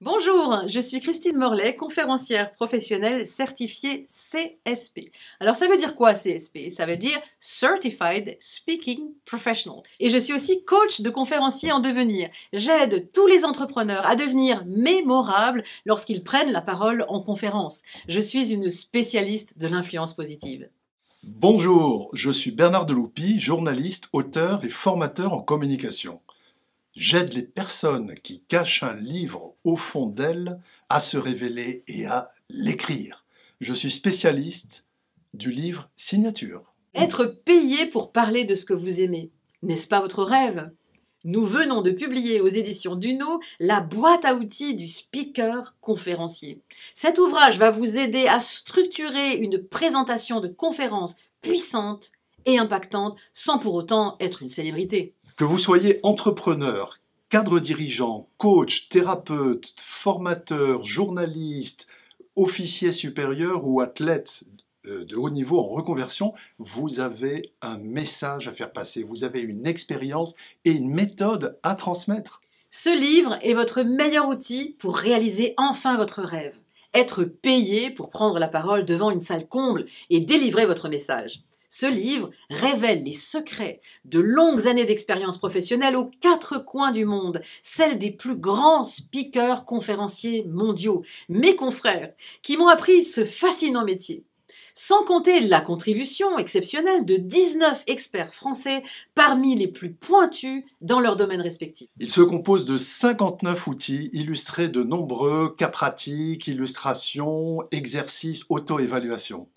Bonjour, je suis Christine Morlet, conférencière professionnelle certifiée CSP. Alors ça veut dire quoi CSP Ça veut dire Certified Speaking Professional. Et je suis aussi coach de conférenciers en devenir. J'aide tous les entrepreneurs à devenir mémorables lorsqu'ils prennent la parole en conférence. Je suis une spécialiste de l'influence positive. Bonjour, je suis Bernard Deloupi, journaliste, auteur et formateur en communication. J'aide les personnes qui cachent un livre au fond d'elles à se révéler et à l'écrire. Je suis spécialiste du livre signature. Être payé pour parler de ce que vous aimez, n'est-ce pas votre rêve Nous venons de publier aux éditions Duno la boîte à outils du speaker conférencier. Cet ouvrage va vous aider à structurer une présentation de conférence puissante et impactante sans pour autant être une célébrité. Que vous soyez entrepreneur, cadre dirigeant, coach, thérapeute, formateur, journaliste, officier supérieur ou athlète euh, de haut niveau en reconversion, vous avez un message à faire passer, vous avez une expérience et une méthode à transmettre. Ce livre est votre meilleur outil pour réaliser enfin votre rêve. Être payé pour prendre la parole devant une salle comble et délivrer votre message. Ce livre révèle les secrets de longues années d'expérience professionnelle aux quatre coins du monde, celle des plus grands speakers conférenciers mondiaux, mes confrères, qui m'ont appris ce fascinant métier sans compter la contribution exceptionnelle de 19 experts français parmi les plus pointus dans leur domaine respectif. Il se compose de 59 outils illustrés de nombreux cas pratiques, illustrations, exercices, auto-évaluations.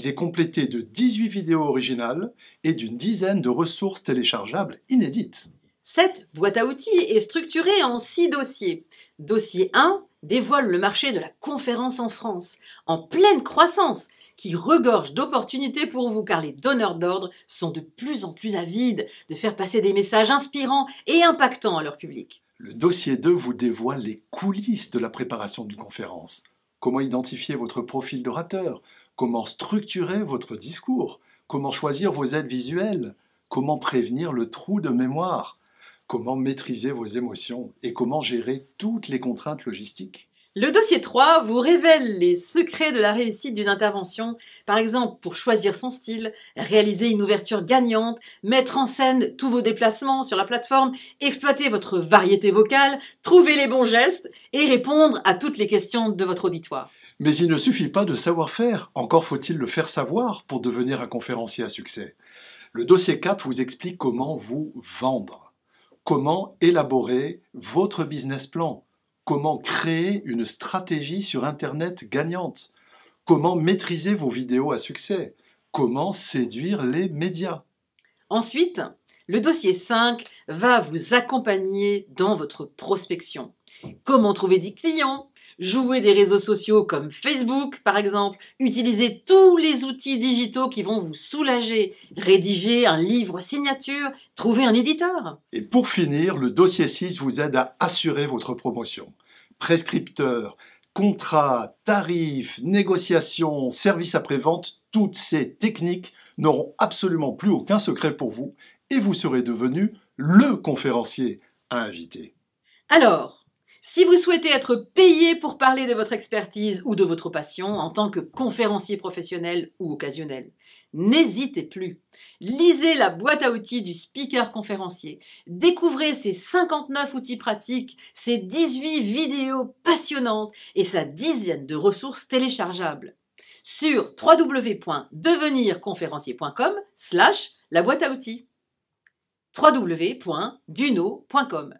Il est complété de 18 vidéos originales et d'une dizaine de ressources téléchargeables inédites. Cette boîte à outils est structurée en six dossiers. Dossier 1 dévoile le marché de la conférence en France, en pleine croissance, qui regorge d'opportunités pour vous, car les donneurs d'ordre sont de plus en plus avides de faire passer des messages inspirants et impactants à leur public. Le dossier 2 vous dévoile les coulisses de la préparation d'une conférence. Comment identifier votre profil d'orateur Comment structurer votre discours Comment choisir vos aides visuelles Comment prévenir le trou de mémoire Comment maîtriser vos émotions Et comment gérer toutes les contraintes logistiques le dossier 3 vous révèle les secrets de la réussite d'une intervention, par exemple pour choisir son style, réaliser une ouverture gagnante, mettre en scène tous vos déplacements sur la plateforme, exploiter votre variété vocale, trouver les bons gestes et répondre à toutes les questions de votre auditoire. Mais il ne suffit pas de savoir faire, encore faut-il le faire savoir pour devenir un conférencier à succès. Le dossier 4 vous explique comment vous vendre, comment élaborer votre business plan, comment créer une stratégie sur Internet gagnante, comment maîtriser vos vidéos à succès, comment séduire les médias. Ensuite, le dossier 5 va vous accompagner dans votre prospection. Comment trouver des clients Jouer des réseaux sociaux comme Facebook, par exemple. Utiliser tous les outils digitaux qui vont vous soulager. Rédiger un livre signature. Trouver un éditeur. Et pour finir, le dossier 6 vous aide à assurer votre promotion. Prescripteur, contrat, tarifs, négociations, services après-vente, toutes ces techniques n'auront absolument plus aucun secret pour vous et vous serez devenu le conférencier à inviter. Alors, si vous souhaitez être payé pour parler de votre expertise ou de votre passion en tant que conférencier professionnel ou occasionnel, n'hésitez plus. Lisez la boîte à outils du speaker conférencier. Découvrez ses 59 outils pratiques, ses 18 vidéos passionnantes et sa dizaine de ressources téléchargeables. Sur www.devenirconférencier.com slash la boîte à outils www.duno.com